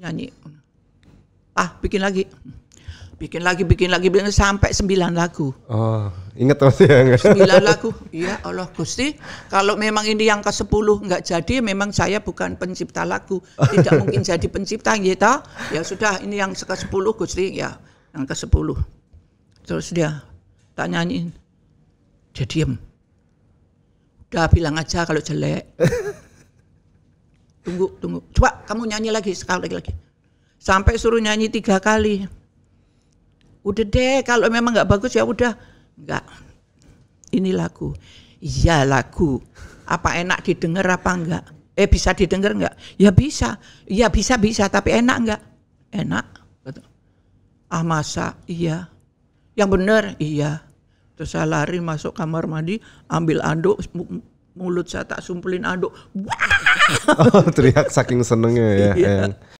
nyanyi ah bikin lagi bikin lagi bikin lagi bikin sampai sembilan lagu oh ingat masih ya sembilan lagu iya Allah gusti kalau memang ini yang ke sepuluh nggak jadi memang saya bukan pencipta lagu tidak mungkin jadi pencipta gitu ya sudah ini yang ke sepuluh gusti ya yang ke sepuluh terus dia tak nyanyiin dia diem udah bilang aja kalau jelek tunggu, tunggu. Coba kamu nyanyi lagi sekali lagi. lagi. Sampai suruh nyanyi tiga kali. Udah deh, kalau memang nggak bagus ya udah. Nggak. Ini lagu. Iya lagu. Apa enak didengar apa enggak? Eh bisa didengar enggak? Ya bisa. Ya bisa bisa, tapi enak enggak? Enak. Ah masa? Iya. Yang benar? Iya. Terus saya lari masuk kamar mandi, ambil anduk, mulut saya tak sumpulin aduk. Wah! Oh, teriak saking senengnya ya. Iya.